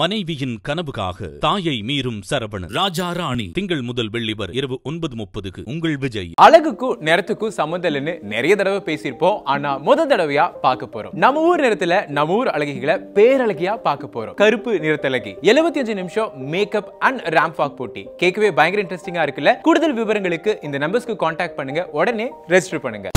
மனைவியின் கனவுக்காக தாயை மீறும் சரவணன் ராஜா ராணி திங்கள் முதல் வெள்ளிவர் இரவு ஒன்பது முப்பதுக்கு உங்கள் விஜய் அழகுக்கும் நேரத்துக்கும் சம்மந்தல்னு நிறைய தடவை பேசியிருப்போம் ஆனா முதல் தடவையா பார்க்க போறோம் நம்ம ஊர் நிறத்துல நம்ம ஊர் அழகிகளை பேரழகியா பார்க்க போறோம் கருப்பு நிறத்தழகி எழுபத்தி அஞ்சு நிமிஷம் மேக்கப் அண்ட் ரேம்ப் பாக் போட்டி கேட்கவே பயங்கர இன்ட்ரெஸ்டிங்கா இருக்குல்ல கூடுதல் விவரங்களுக்கு இந்த நம்பர்ஸ்க்கு கான்டாக்ட் பண்ணுங்க உடனே ரெஜிஸ்டர் பண்ணுங்க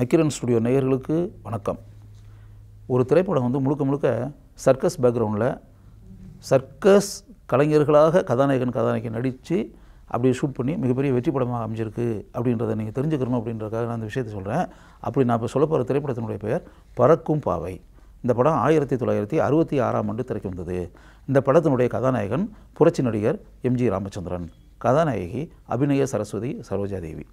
நக்கிரன் ஸ்டுடியோ நேயர்களுக்கு வணக்கம் ஒரு திரைப்படம் வந்து முழுக்க முழுக்க சர்க்கஸ் பேக்ரவுண்டில் சர்க்கஸ் கலைஞர்களாக கதாநாயகன் கதாநாயகன் நடித்து அப்படி ஷூட் பண்ணி மிகப்பெரிய வெற்றி படமாக அமைஞ்சிருக்கு அப்படின்றத நீங்கள் தெரிஞ்சுக்கணும் அப்படின்றக்காக நான் அந்த விஷயத்தை சொல்கிறேன் அப்படி நான் இப்போ சொல்ல போகிற திரைப்படத்தினுடைய பெயர் பறக்கும் பாவை இந்த படம் ஆயிரத்தி தொள்ளாயிரத்தி அறுபத்தி ஆறாம் ஆண்டு திரைக்கு வந்தது இந்த படத்தினுடைய கதாநாயகன் புரட்சி நடிகர் எம்ஜி ராமச்சந்திரன் கதாநாயகி அபிநய சரஸ்வதி சரோஜாதேவி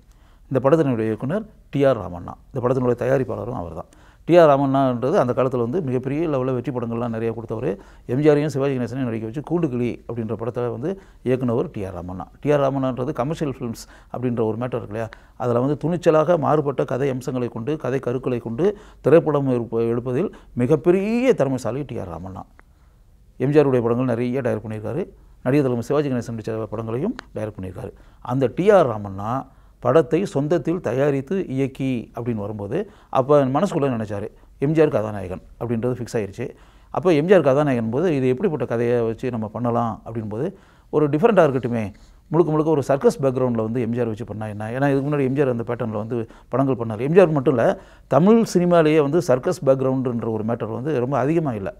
இந்த படத்தினுடைய இயக்குனர் டிஆர் ராமண்ணா இந்த படத்தினுடைய தயாரிப்பாளரும் அவர் தான் டிஆர் ராமண்ணான்றது அந்த காலத்தில் வந்து மிகப்பெரிய லெவலில் வெற்றி படங்கள்லாம் நிறைய கொடுத்தவர் எம்ஜிஆரையும் சிவாஜி கணேசனையும் நடிக்க வச்சு கூண்டுகிளி அப்படின்ற படத்தில் வந்து இயக்குனவர் டிஆர் ராமண்ணா டிஆர் ராமண்ணான்றது கமர்ஷியல் ஃபிலிம்ஸ் அப்படின்ற ஒரு மேட்டர் இருக்கு இல்லையா அதில் வந்து துணிச்சலாக மாறுபட்ட கதை அம்சங்களை கொண்டு கதை கருக்களை கொண்டு திரைப்படம் எடுப்பதில் மிகப்பெரிய திறமைசாலி டிஆர் ராமண்ணா எம்ஜிஆருடைய படங்கள் நிறைய டைரக்ட் பண்ணியிருக்காரு நடிகர் தலைமை சிவாஜி கணேசன் நடித்த படங்களையும் டைரக்ட் பண்ணியிருக்காரு அந்த டிஆர் ராமண்ணா படத்தை சொந்தத்தில் தயாரித்து இயக்கி அப்படின்னு வரும்போது அப்போ மனசுக்குள்ளே நினச்சார் எம்ஜிஆர் கதாநாயகன் அப்படின்றது ஃபிக்ஸ் ஆகிடுச்சு அப்போ எம்ஜிஆர் கதாநாயகன் போது இது எப்படிப்பட்ட கதையை வச்சு நம்ம பண்ணலாம் அப்படின்போது ஒரு டிஃப்ரெண்ட்டாக இருக்கட்டுமே முழுக்க முழுக்க ஒரு சர்க்கஸ் பேக்ரவுண்டில் வந்து எம்ஜிஆர் வச்சு பண்ணால் என்ன ஏன்னா இதுக்கு முன்னாடி எம்ஜிஆர் அந்த பேட்டர்னில் வந்து படங்கள் பண்ணார் எம்ஜிஆர் மட்டும் இல்லை தமிழ் சினிமாலேயே வந்து சர்க்கஸ் பேக்ரவுண்டுன்ற ஒரு மேட்டர் வந்து ரொம்ப அதிகமாக இல்லை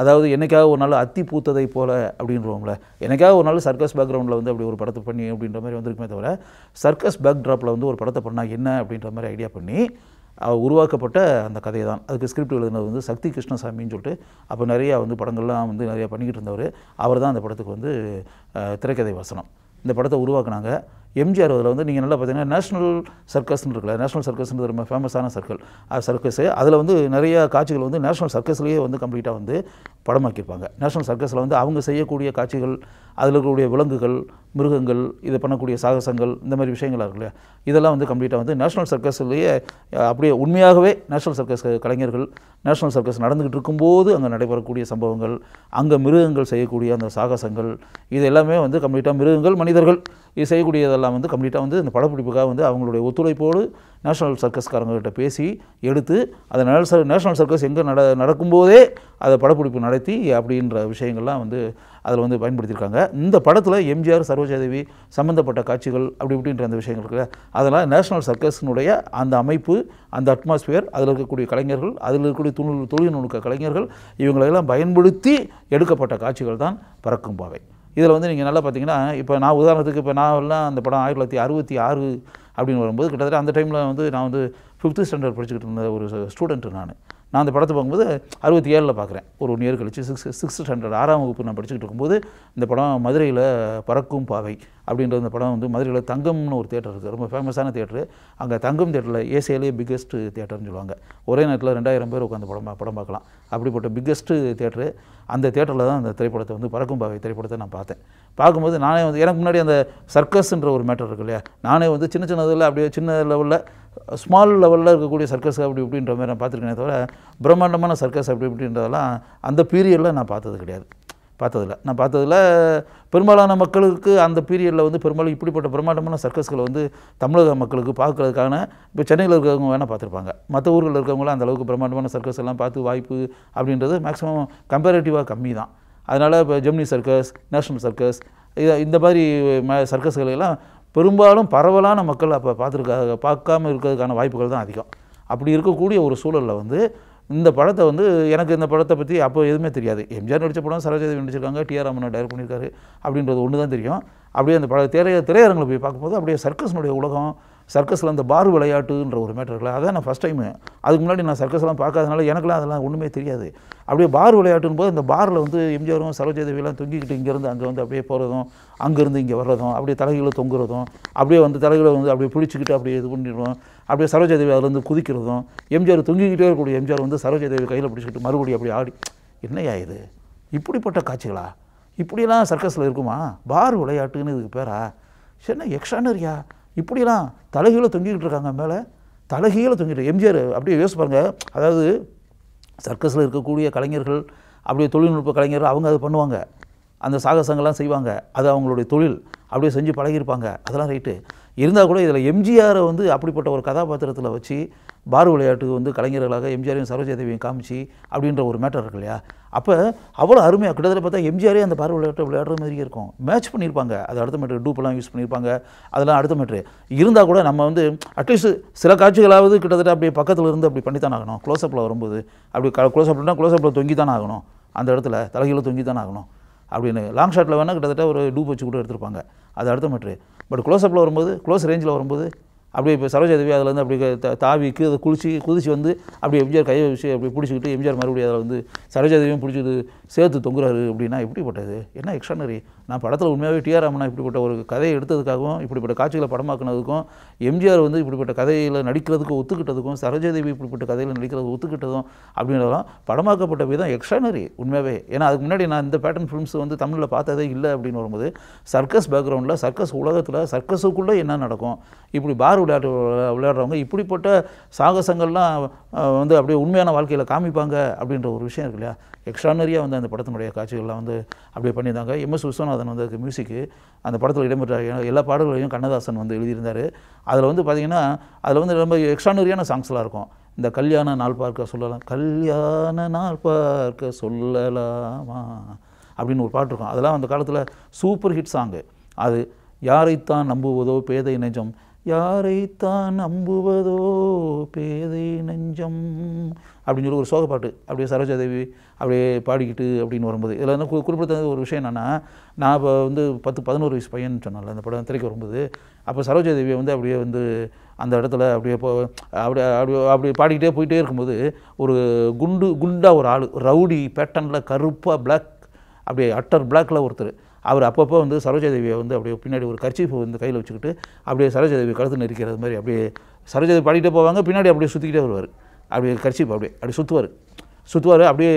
அதாவது என்னைக்காவது ஒரு நாள் அத்தி பூத்ததை போல் அப்படின்றோம்ல எனக்காக ஒரு நாள் சர்க்கஸ் பேக்ரவுண்டில் வந்து அப்படி ஒரு படத்தை பண்ணி அப்படின்ற மாதிரி வந்திருக்குமே தவிர சர்க்கஸ் பேக் ட்ராப்பில் வந்து ஒரு படத்தை பண்ணால் என்ன அப்படின்ற மாதிரி ஐடியா பண்ணி உருவாக்கப்பட்ட அந்த கதை தான் அதுக்கு ஸ்கிரிப்ட் எழுதுனது வந்து சக்தி கிருஷ்ணசாமின்னு சொல்லிட்டு அப்போ நிறையா வந்து படங்கள்லாம் வந்து நிறையா பண்ணிக்கிட்டு இருந்தவர் அவர் தான் அந்த படத்துக்கு வந்து திரைக்கதை வசனம் இந்த படத்தை உருவாக்குனாங்க எம்ஜிஆர் அதில் வந்து நீங்கள் நல்லா பார்த்தீங்கன்னா நேஷனல் சர்க்கஸ்னு இருக்குல்ல நேஷனல் சர்க்கஸ்ன்றது ரொம்ப ஃபேமஸான சர்க்கிள் சர்க்கஸ் அதில் வந்து நிறையா காட்சிகள் வந்து நேஷனல் சர்க்கஸ்லேயே வந்து கம்ப்ளீட்டாக வந்து படமாக்கியிருப்பாங்க நேஷனல் சர்க்கஸில் வந்து அவங்க செய்யக்கூடிய காட்சிகள் அதில் இருக்கக்கூடிய விலங்குகள் மிருகங்கள் இதை பண்ணக்கூடிய சாகசங்கள் இந்த மாதிரி விஷயங்களாக இருக்குல்ல இதெல்லாம் வந்து கம்ப்ளீட்டாக வந்து நேஷனல் சர்க்கஸ்லேயே அப்படியே உண்மையாகவே நேஷனல் சர்க்கஸ் கலைஞர்கள் நேஷனல் சர்க்கஸ் நடந்துக்கிட்டு இருக்கும்போது அங்கே நடைபெறக்கூடிய சம்பவங்கள் அங்கே மிருகங்கள் செய்யக்கூடிய அந்த சாகசங்கள் இது எல்லாமே வந்து கம்ப்ளீட்டாக மிருகங்கள் மனிதர்கள் இது செய்யக்கூடியதெல்லாம் வந்து கம்ப்ளீட்டாக வந்து இந்த படப்பிடிப்புக்காக வந்து அவங்களுடைய ஒத்துழைப்போடு நேஷனல் சர்க்கஸ்காரங்கள்கிட்ட பேசி எடுத்து அதை நேஷனல் சர்க்கஸ் எங்கே நட நடக்கும்போதே அதை படப்பிடிப்பு நடத்தி அப்படின்ற விஷயங்கள்லாம் வந்து அதில் வந்து பயன்படுத்தியிருக்காங்க இந்த படத்தில் எம்ஜிஆர் சரோஜாதேவி சம்மந்தப்பட்ட காட்சிகள் அப்படி இப்படின்ற அந்த விஷயங்கள் இருக்குல்ல அதெல்லாம் நேஷனல் சர்க்கஸ்னுடைய அந்த அமைப்பு அந்த அட்மாஸ்பியர் அதில் இருக்கக்கூடிய கலைஞர்கள் அதில் இருக்கக்கூடிய தொழில் தொழில்நுட்ப கலைஞர்கள் இவங்களையெல்லாம் பயன்படுத்தி எடுக்கப்பட்ட காட்சிகள் தான் பறக்கும் பாவை இதில் வந்து நீங்கள் நல்லா பார்த்தீங்கன்னா இப்போ நான் உதாரணத்துக்கு இப்போ நான் அந்த படம் ஆயிரத்தி தொள்ளாயிரத்தி அறுபத்தி ஆறு அப்படின்னு வரும்போது கிட்டத்தட்ட அந்த டைமில் வந்து நான் வந்து ஃபிஃப்த்து ஸ்டாண்டர்ட் படிச்சுக்கிட்டு இருந்த ஒரு ஸ்டூடெண்ட்டு நான் நான் அந்த படத்தை பார்க்கும்போது அறுபத்தி ஏழில் பார்க்குறேன் ஒரு ஒன் இயர் கழிச்சு சிக்ஸ் சிக்ஸ்த் ஸ்டாண்டர்ட் ஆறாம் வகுப்பு நான் படிச்சுக்கிட்டு இருக்கும்போது இந்த படம் மதுரையில் பறக்கும் பாவை அப்படின்ற அந்த படம் வந்து மதுரையில் தங்கம்னு ஒரு தேட்டர் இருக்குது ரொம்ப ஃபேமஸான தேட்டரு அங்கே தங்கம் தேட்டரில் ஏசியாலேயே பிக்கெஸ்ட்டு தேட்டர்னு சொல்லுவாங்க ஒரே நேரத்தில் ரெண்டாயிரம் பேர் உட்காந்து படம் படம் பார்க்கலாம் அப்படிப்பட்ட பிக்கெஸ்ட்டு தேட்டரு அந்த தேட்டரில் தான் அந்த திரைப்படத்தை வந்து பறக்கும் பாவை திரைப்படத்தை நான் பார்த்தேன் பார்க்கும்போது நானே வந்து எனக்கு முன்னாடி அந்த சர்க்கஸ்ன்ற ஒரு மேட்டர் இருக்கு இல்லையா நானே வந்து சின்ன சின்னதில் அப்படியே சின்ன லெவலில் ஸ்மால் லெவலில் இருக்கக்கூடிய சர்க்கஸ் அப்படி இப்படின்ற மாதிரி நான் பார்த்துருக்கேனே தவிர பிரம்மாண்டமான சர்க்கஸ் அப்படி இப்படின்றதெல்லாம் அந்த பீரியடில் நான் பார்த்தது கிடையாது பார்த்ததில்ல நான் பார்த்ததில் பெரும்பாலான மக்களுக்கு அந்த பீரியடில் வந்து பெரும்பாலும் இப்படிப்பட்ட பிரமாண்டமான சர்க்கஸ்களை வந்து தமிழக மக்களுக்கு பார்க்கறதுக்கான இப்போ சென்னையில் இருக்கிறவங்க வேணால் பார்த்துருப்பாங்க மற்ற ஊர்களில் இருக்கிறவங்களாம் அந்தளவுக்கு பிரமாண்டமான சர்க்கஸ் எல்லாம் பார்த்து வாய்ப்பு அப்படின்றது மேக்ஸிமம் கம்பேரேட்டிவாக கம்மி தான் அதனால் இப்போ ஜெமினி சர்க்கஸ் நேஷ்னல் சர்க்கஸ் இதை இந்த மாதிரி சர்க்கஸ்களையெல்லாம் பெரும்பாலும் பரவலான மக்கள் அப்போ பார்த்துருக்காங்க பார்க்காம இருக்கிறதுக்கான வாய்ப்புகள் தான் அதிகம் அப்படி இருக்கக்கூடிய ஒரு சூழலில் வந்து இந்த படத்தை வந்து எனக்கு இந்த படத்தை பற்றி அப்போ எதுவுமே தெரியாது எம்ஜிஆர் நடித்த படம் சரோஜாதேவி நடிச்சிருக்காங்க டிஆர் ராமன் டைரக்ட் பண்ணியிருக்காரு அப்படின்றது ஒன்று தான் தெரியும் அப்படியே அந்த பல திரைய திரையரங்களை போய் பார்க்கும்போது அப்படியே சர்க்கஸ்னுடைய உலகம் சர்க்கஸில் அந்த பார் விளையாட்டுன்ற ஒரு மேட்டர் இருக்குல்ல அதான் நான் ஃபஸ்ட் டைமு அதுக்கு முன்னாடி நான் சர்க்கஸ்லாம் பார்க்காதனால எனக்குலாம் அதெல்லாம் ஒன்றுமே தெரியாது அப்படியே பார் விளையாட்டுன்னு போது அந்த பாரில் வந்து எம்ஜிஆரும் சரோஜாதேவியெல்லாம் தொங்கிக்கிட்டு இங்கேருந்து அங்கே வந்து அப்படியே போகிறதும் அங்கேருந்து இங்கே வர்றதும் அப்படியே தலைகளை தொங்குறதும் அப்படியே வந்து தலைகளை வந்து அப்படியே பிடிச்சிக்கிட்டு அப்படியே இது பண்ணிடுவோம் அப்படியே சரோஜாதேவி அதுலேருந்து குதிக்கிறதும் எம்ஜிஆர் தொங்கிக்கிட்டே இருக்கக்கூடிய எம்ஜிஆர் வந்து சரோஜாதேவி கையில் பிடிச்சிக்கிட்டு மறுபடியும் அப்படி ஆடி என்னையா இது இப்படிப்பட்ட காட்சிகளா இப்படிலாம் சர்க்கஸில் இருக்குமா பார் விளையாட்டுன்னு இதுக்கு பேரா சரி எக்ஸ்ட்ரானரியா இப்படிலாம் தலைகீழ தொங்கிக்கிட்டு இருக்காங்க மேலே தலைகீழ தொங்கிட்டு எம்ஜிஆர் அப்படியே யோசிச்சு பாருங்கள் அதாவது சர்க்கஸில் இருக்கக்கூடிய கலைஞர்கள் அப்படியே தொழில்நுட்ப கலைஞர்கள் அவங்க அதை பண்ணுவாங்க அந்த சாகசங்கள்லாம் செய்வாங்க அது அவங்களுடைய தொழில் அப்படியே செஞ்சு பழகியிருப்பாங்க அதெல்லாம் ரைட்டு இருந்தால் கூட இதில் எம்ஜிஆரை வந்து அப்படிப்பட்ட ஒரு கதாபாத்திரத்தில் வச்சு பார் விளையாட்டுக்கு வந்து கலைஞர்களாக எம்ஜிஆரையும் சரோஜாதேவியும் காமிச்சு அப்படின்ற ஒரு மேட்டர் இருக்கு இல்லையா அப்போ அவ்வளோ அருமையாக கிட்டத்தட்ட பார்த்தா எம்ஜிஆரே அந்த பார் விளையாட்டை விளையாடுற மாதிரி இருக்கும் மேட்ச் பண்ணியிருப்பாங்க அது அடுத்த மேட்ரு டூப்பெல்லாம் யூஸ் பண்ணியிருப்பாங்க அதெல்லாம் அடுத்த மேட்ரு இருந்தால் கூட நம்ம வந்து அட்லீஸ்ட் சில காட்சிகளாவது கிட்டத்தட்ட அப்படியே பக்கத்தில் இருந்து அப்படி பண்ணித்தான் ஆகணும் க்ளோஸ்அப்பில் வரும்போது அப்படி க்ளோஸ் அப்னா க்ளோஸ் அப்பில் தொங்கி தான் ஆகணும் அந்த இடத்துல தலைகீழ தொங்கி தான் ஆகணும் அப்படின்னு லாங் ஷாட்டில் வேணால் கிட்டத்தட்ட ஒரு டூப் வச்சு கூட எடுத்திருப்பாங்க அது அடுத்த மேட்ரு பட் க்ளோஸ்அப்பில் வரும்போது க்ளோஸ் ரேஞ்சில் வரும்போது அப்படியே இப்போ சரோஜா அதில் வந்து அப்படி தாவிக்கு அதை குளிச்சு குதிச்சு வந்து அப்படி எம்ஜிஆர் கையை வச்சு அப்படி பிடிச்சிக்கிட்டு எம்ஜிஆர் மறுபடியும் அதில் வந்து சரோஜா தேவியும் பிடிச்சிட்டு சேர்த்து தொங்குறாரு அப்படின்னா இப்படிப்பட்டது என்ன எக்ஸ்ட்ரானரி நான் படத்தில் உண்மையாகவே டிஆர் ராமனா இப்படிப்பட்ட ஒரு கதையை எடுத்ததுக்காகவும் இப்படிப்பட்ட காட்சிகளை படமாக்குனதுக்கும் எம்ஜிஆர் வந்து இப்படிப்பட்ட கதையில் நடிக்கிறதுக்கும் ஒத்துக்கிட்டதுக்கும் சரோஜா இப்படிப்பட்ட கதையில் நடிக்கிறது ஒத்துக்கிட்டதும் அப்படின்றதெல்லாம் படமாக்கப்பட்ட விதம் எக்ஸ்ட்ரானரி உண்மையாகவே ஏன்னா அதுக்கு முன்னாடி நான் இந்த பேட்டர்ன் ஃபிலிம்ஸ் வந்து தமிழில் பார்த்ததே இல்லை அப்படின்னு வரும்போது சர்க்கஸ் பேக்ரவுண்டில் சர்க்கஸ் உலகத்தில் சர்க்கஸுக்குள்ளே என்ன நடக்கும் இப்படி பார் விளையாட்டு விளையாடுறவங்க இப்படிப்பட்ட சாகசங்கள்லாம் வந்து அப்படியே உண்மையான வாழ்க்கையில் காமிப்பாங்க அப்படின்ற ஒரு விஷயம் இருக்கு இல்லையா எக்ஸ்ட்ரானரியாக வந்து அந்த படத்தினுடைய காட்சிகள்லாம் வந்து அப்படியே பண்ணியிருந்தாங்க எம்எஸ் விஸ்வநாதன் வந்து அதுக்கு மியூசிக்கு அந்த படத்தில் இடம்பெற்ற எல்லா பாடல்களையும் கண்ணதாசன் வந்து எழுதியிருந்தார் அதில் வந்து பார்த்திங்கன்னா அதில் வந்து ரொம்ப எக்ஸ்ட்ரானரியான சாங்ஸ்லாம் இருக்கும் இந்த கல்யாண நாள் பார்க்க சொல்லலாம் கல்யாண நாள் பார்க்க சொல்லலாமா அப்படின்னு ஒரு பாட்டு இருக்கும் அதெல்லாம் அந்த காலத்தில் சூப்பர் ஹிட் சாங்கு அது யாரைத்தான் நம்புவதோ பேதை நெஞ்சம் யாரைத்தான் நம்புவதோ பேதை நெஞ்சம் அப்படின்னு சொல்லி ஒரு சோக பாட்டு அப்படியே சரோஜாதேவி அப்படியே பாடிக்கிட்டு அப்படின்னு வரும்போது இதில் வந்து குறிப்பிடத்தக்க ஒரு விஷயம் என்னென்னா நான் இப்போ வந்து பத்து பதினோரு வயசு பையன் சொன்னால அந்த படம் திரைக்கு வரும்போது அப்போ சரோஜாதேவியை வந்து அப்படியே வந்து அந்த இடத்துல அப்படியே போ அப்படியே அப்படியே அப்படியே பாடிக்கிட்டே போயிட்டே இருக்கும்போது ஒரு குண்டு குண்டாக ஒரு ஆள் ரவுடி பேட்டனில் கருப்பாக பிளாக் அப்படியே அட்டர் பிளாக்கில் ஒருத்தர் அவர் அப்பப்போ வந்து சரோஜாதேவியை வந்து அப்படியே பின்னாடி ஒரு கர்ச்சீஃபை வந்து கையில் வச்சுக்கிட்டு அப்படியே சரோஜாதேவி கழுத்து நெரிக்கிறது மாதிரி அப்படியே சரோஜாதேவி பாடிக்கிட்டே போவாங்க பின்னாடி அப்படியே சுற்றிக்கிட்டே வருவார் அப்படியே கர்ச்சீஃப் அப்படியே அப்படி சுற்றுவார் சுற்றுவார் அப்படியே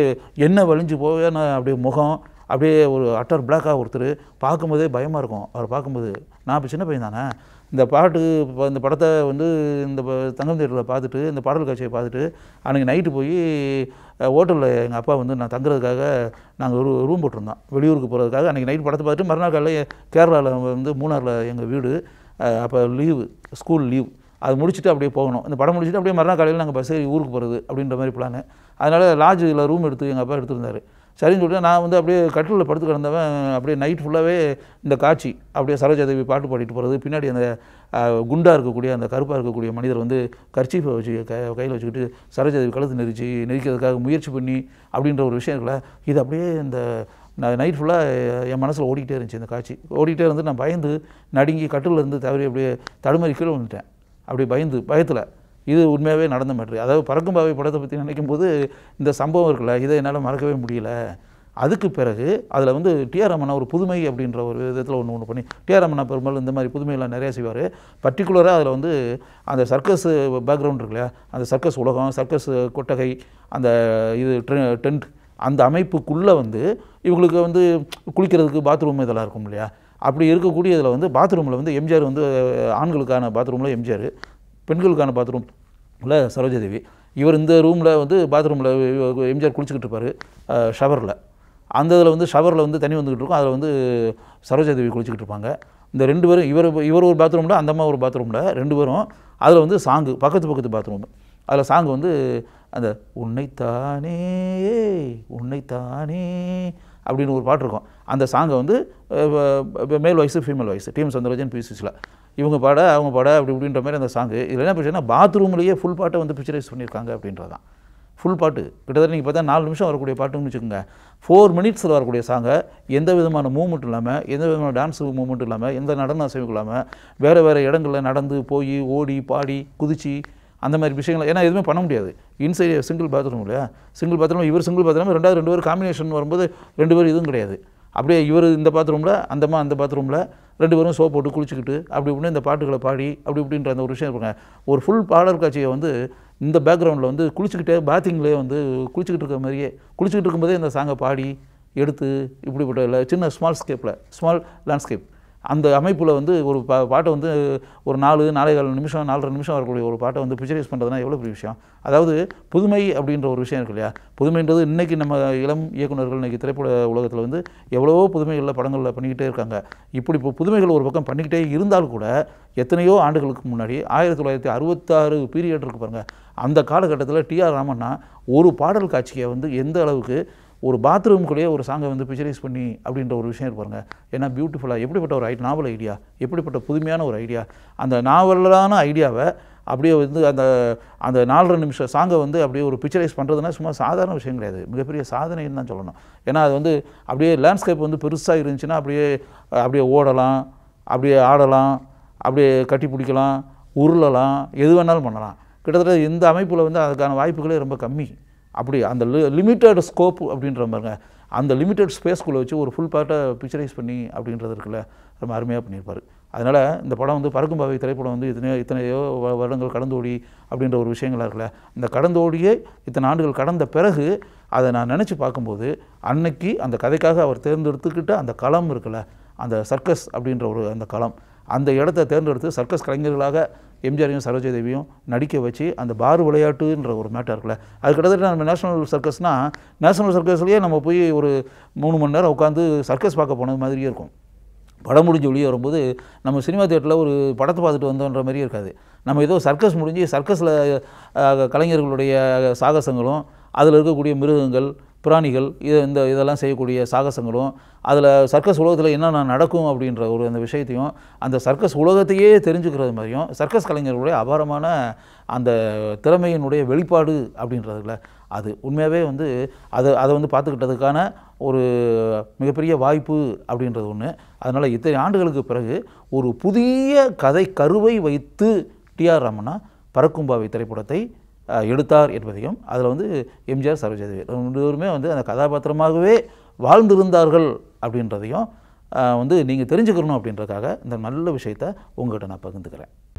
என்ன வலிஞ்சு போவேன்னு அப்படியே முகம் அப்படியே ஒரு அட்டர் பிளாக்காக ஒருத்தர் பார்க்கும்போதே பயமாக இருக்கும் அவர் பார்க்கும்போது நான் இப்போ சின்ன பையன் தானே இந்த பாட்டு இப்போ இந்த படத்தை வந்து இந்த தங்கம் தேட்டரில் பார்த்துட்டு இந்த பாடல் காட்சியை பார்த்துட்டு அன்றைக்கி நைட்டு போய் ஹோட்டலில் எங்கள் அப்பா வந்து நான் தங்குறதுக்காக நாங்கள் ஒரு ரூம் போட்டிருந்தோம் வெளியூருக்கு போகிறதுக்காக அன்றைக்கி நைட் படத்தை பார்த்துட்டு மறுநாள் காலையில் கேரளாவில் வந்து மூணாரில் எங்கள் வீடு அப்போ லீவு ஸ்கூல் லீவ் அது முடிச்சுட்டு அப்படியே போகணும் இந்த படம் முடிச்சுட்டு அப்படியே மறுநாள் காலையில் நாங்கள் பஸ் ஏறி ஊருக்கு போகிறது அப்படின்ற மாதிரி பிளான் அதனால் லாட்ஜில் ரூம் எடுத்து எங்கள் அப்பா எடுத்திருந்தார் சரின்னு சொல்லிட்டு நான் வந்து அப்படியே கட்டிலில் படுத்து கிடந்தவன் அப்படியே நைட் ஃபுல்லாகவே இந்த காட்சி அப்படியே சரோஜாதேவி பாட்டு பாடிட்டு போகிறது பின்னாடி அந்த குண்டாக இருக்கக்கூடிய அந்த கருப்பாக இருக்கக்கூடிய மனிதர் வந்து கர்ச்சீஃபை வச்சு க கையில் வச்சுக்கிட்டு சரோஜாதேவி கழுத்து நெரிச்சு நெரிக்கிறதுக்காக முயற்சி பண்ணி அப்படின்ற ஒரு விஷயம் இருக்கல இது அப்படியே இந்த நான் நைட் ஃபுல்லாக என் மனசில் ஓடிக்கிட்டே இருந்துச்சு இந்த காட்சி ஓடிக்கிட்டே இருந்து நான் பயந்து நடுங்கி கட்டிலேருந்து தவறி அப்படியே தடுமறிக்கிற கீழே வந்துட்டேன் அப்படி பயந்து பயத்தில் இது உண்மையாகவே நடந்த மேட்ரு அதாவது பறக்கும் பாவை படத்தை பற்றி நினைக்கும் போது இந்த சம்பவம் இருக்குல்ல இதை என்னால் மறக்கவே முடியல அதுக்கு பிறகு அதில் வந்து டிஆர் ரமணா ஒரு புதுமை அப்படின்ற ஒரு விதத்தில் ஒன்று ஒன்று பண்ணி டிஆர் ரமணா பெரும்பாலும் இந்த மாதிரி புதுமையெல்லாம் நிறையா செய்வார் பர்டிகுலராக அதில் வந்து அந்த சர்க்கஸ் பேக்ரவுண்ட் இருக்கு இல்லையா அந்த சர்க்கஸ் உலகம் சர்க்கஸ் கொட்டகை அந்த இது டென்ட் அந்த அமைப்புக்குள்ளே வந்து இவங்களுக்கு வந்து குளிக்கிறதுக்கு பாத்ரூம் இதெல்லாம் இருக்கும் இல்லையா அப்படி இருக்கக்கூடிய இதில் வந்து பாத்ரூமில் வந்து எம்ஜிஆர் வந்து ஆண்களுக்கான பாத்ரூமில் எம்ஜிஆர் பெண்களுக்கான பாத்ரூம் இல்லை சரோஜாதேவி இவர் இந்த ரூமில் வந்து பாத்ரூமில் எம்ஜிஆர் குளிச்சுக்கிட்டு இருப்பார் ஷவரில் அந்த இதில் வந்து ஷவரில் வந்து தண்ணி வந்துக்கிட்டு இருக்கும் அதில் வந்து சரோஜாதேவி குளிச்சுக்கிட்டு இருப்பாங்க இந்த ரெண்டு பேரும் இவர் இவர் ஒரு பாத்ரூமில் அந்த அம்மா ஒரு பாத்ரூமில் ரெண்டு பேரும் அதில் வந்து சாங்கு பக்கத்து பக்கத்து பாத்ரூம் அதில் சாங்கு வந்து அந்த உன்னைத்தானே உன்னைத்தானே அப்படின்னு ஒரு பாட்டு இருக்கும் அந்த சாங்கை வந்து மேல் வாய்ஸு ஃபீமேல் வாய்ஸு டீம் சந்திரஜன் பி இவங்க பாட அவங்க பாட அப்படி இப்படின்ற மாதிரி அந்த சாங்கு இதில் என்ன பிரச்சனை பாத்ரூம்லேயே ஃபுல் பாட்டை வந்து பிக்சரைஸ் பண்ணியிருக்காங்க அப்படின்றது தான் ஃபுல் பாட்டு கிட்டத்தட்ட நீங்கள் பார்த்தா நாலு நிமிஷம் வரக்கூடிய பாட்டுன்னு வச்சுக்கோங்க ஃபோர் மினிட்ஸில் வரக்கூடிய சாங்கை எந்த விதமான மூவ்மெண்ட் இல்லாமல் எந்த விதமான டான்ஸ் மூவ்மெண்ட் இல்லாமல் எந்த நடன அசைவுக்கு இல்லாமல் வேறு வேறு இடங்களில் நடந்து போய் ஓடி பாடி குதித்து அந்த மாதிரி விஷயங்கள் ஏன்னா எதுவுமே பண்ண முடியாது இன்சைடு சிங்கிள் பாத்ரூம் இல்லையா சிங்கிள் பாத்ரூம் இவர் சிங்கிள் பாத்ரூம் ரெண்டாவது ரெண்டு பேர் காம்பினேஷன் வரும்போது ரெண்டு பேரும் இதுவும் கிடையாது அப்படியே இவர் இந்த பாத்ரூமில் அந்தம்மா அந்த பாத்ரூமில் ரெண்டு பேரும் சோப் போட்டு குளிச்சுக்கிட்டு அப்படி இப்படின்னு இந்த பாட்டுகளை பாடி அப்படி இப்படின்ற அந்த ஒரு விஷயம் இருப்பாங்க ஒரு ஃபுல் பாடல் காட்சியை வந்து இந்த பேக்ரவுண்டில் வந்து குளிச்சுக்கிட்டே பாத்திங்லேயே வந்து குளிச்சுக்கிட்டு இருக்க மாதிரியே குளிச்சுக்கிட்டு இருக்கும்போதே இந்த சாங்கை பாடி எடுத்து இப்படிப்பட்ட சின்ன ஸ்மால் ஸ்கேப்பில் ஸ்மால் லேண்ட்ஸ்கேப் அந்த அமைப்பில் வந்து ஒரு பா பாட்டை வந்து ஒரு நாலு நாலே கால் நிமிஷம் நாலரை நிமிஷம் வரக்கூடிய ஒரு பாட்டை வந்து பிக்சரைஸ் பண்ணுறதுனா எவ்வளோ பெரிய விஷயம் அதாவது புதுமை அப்படின்ற ஒரு விஷயம் இருக்கு இல்லையா புதுமைன்றது இன்றைக்கி நம்ம இளம் இயக்குநர்கள் இன்றைக்கி திரைப்பட உலகத்தில் வந்து எவ்வளவோ புதுமைகளில் படங்களில் பண்ணிக்கிட்டே இருக்காங்க இப்படி இப்போ புதுமைகள் ஒரு பக்கம் பண்ணிக்கிட்டே இருந்தால் கூட எத்தனையோ ஆண்டுகளுக்கு முன்னாடி ஆயிரத்தி தொள்ளாயிரத்தி அறுபத்தாறு பீரியட் இருக்கு பாருங்கள் அந்த காலகட்டத்தில் டிஆர் ராமண்ணா ஒரு பாடல் காட்சியை வந்து எந்த அளவுக்கு ஒரு பாத்ரூம்குள்ளேயே ஒரு சாங்கை வந்து பிக்சரைஸ் பண்ணி அப்படின்ற ஒரு விஷயம் இருப்பாருங்க ஏன்னா பியூட்டிஃபுல்லாக எப்படிப்பட்ட ஒரு ஐ நாவல் ஐடியா எப்படிப்பட்ட புதுமையான ஒரு ஐடியா அந்த நாவலான ஐடியாவை அப்படியே வந்து அந்த அந்த நாலரை நிமிஷம் சாங்கை வந்து அப்படியே ஒரு பிக்சரைஸ் பண்ணுறதுனா சும்மா சாதாரண விஷயம் கிடையாது மிகப்பெரிய சாதனைன்னு தான் சொல்லணும் ஏன்னா அது வந்து அப்படியே லேண்ட்ஸ்கேப் வந்து பெருசாக இருந்துச்சுன்னா அப்படியே அப்படியே ஓடலாம் அப்படியே ஆடலாம் அப்படியே கட்டி பிடிக்கலாம் உருளலாம் எது வேணாலும் பண்ணலாம் கிட்டத்தட்ட இந்த அமைப்பில் வந்து அதுக்கான வாய்ப்புகளே ரொம்ப கம்மி அப்படி அந்த லிமிட்டட் ஸ்கோப் அப்படின்ற மாதிரிங்க அந்த லிமிட்டட் ஸ்பேஸ்க்குள்ளே வச்சு ஒரு ஃபுல் பார்ட்டை பிக்சரைஸ் பண்ணி அப்படின்றது இருக்குல்ல ரொம்ப அருமையாக பண்ணியிருப்பார் அதனால் இந்த படம் வந்து பறக்கும் பாவை திரைப்படம் வந்து இத்தனையோ இத்தனையோ வருடங்கள் கடந்தோடி அப்படின்ற ஒரு விஷயங்களாக இருக்குல்ல இந்த கடந்தோடியே இத்தனை ஆண்டுகள் கடந்த பிறகு அதை நான் நினச்சி பார்க்கும்போது அன்னைக்கு அந்த கதைக்காக அவர் தேர்ந்தெடுத்துக்கிட்ட அந்த களம் இருக்குல்ல அந்த சர்க்கஸ் அப்படின்ற ஒரு அந்த களம் அந்த இடத்த தேர்ந்தெடுத்து சர்க்கஸ் கலைஞர்களாக எம்ஜிஆரையும் சரோஜ தேவியும் நடிக்க வச்சு அந்த பார் விளையாட்டுன்ற ஒரு மேட்டர் இருக்குல்ல அது கிட்டத்தட்ட நம்ம நேஷனல் சர்க்கஸ்னால் நேஷனல் சர்க்கஸ்லேயே நம்ம போய் ஒரு மூணு மணி நேரம் உட்காந்து சர்க்கஸ் பார்க்க போனது மாதிரியே இருக்கும் படம் முடிஞ்சு வெளியே வரும்போது நம்ம சினிமா தேட்டரில் ஒரு படத்தை பார்த்துட்டு வந்தோன்ற மாதிரியே இருக்காது நம்ம ஏதோ சர்க்கஸ் முடிஞ்சு சர்க்கஸில் கலைஞர்களுடைய சாகசங்களும் அதில் இருக்கக்கூடிய மிருகங்கள் பிராணிகள் இது இந்த இதெல்லாம் செய்யக்கூடிய சாகசங்களும் அதில் சர்க்கஸ் உலகத்தில் என்னென்ன நடக்கும் அப்படின்ற ஒரு அந்த விஷயத்தையும் அந்த சர்க்கஸ் உலகத்தையே தெரிஞ்சுக்கிறது மாதிரியும் சர்க்கஸ் கலைஞர்களுடைய அபாரமான அந்த திறமையினுடைய வெளிப்பாடு அப்படின்றதுல அது உண்மையாகவே வந்து அதை அதை வந்து பார்த்துக்கிட்டதுக்கான ஒரு மிகப்பெரிய வாய்ப்பு அப்படின்றது ஒன்று அதனால் இத்தனை ஆண்டுகளுக்கு பிறகு ஒரு புதிய கதை கருவை வைத்து டிஆர் ராமனா பறக்கும்பாவை திரைப்படத்தை எடுத்தார் என்பதையும் அதில் வந்து எம்ஜிஆர் சரோஜாதேவி ரெண்டுவருமே வந்து அந்த கதாபாத்திரமாகவே வாழ்ந்திருந்தார்கள் அப்படின்றதையும் வந்து நீங்கள் தெரிஞ்சுக்கணும் அப்படின்றதுக்காக இந்த நல்ல விஷயத்தை உங்கள்கிட்ட நான் பகிர்ந்துக்கிறேன்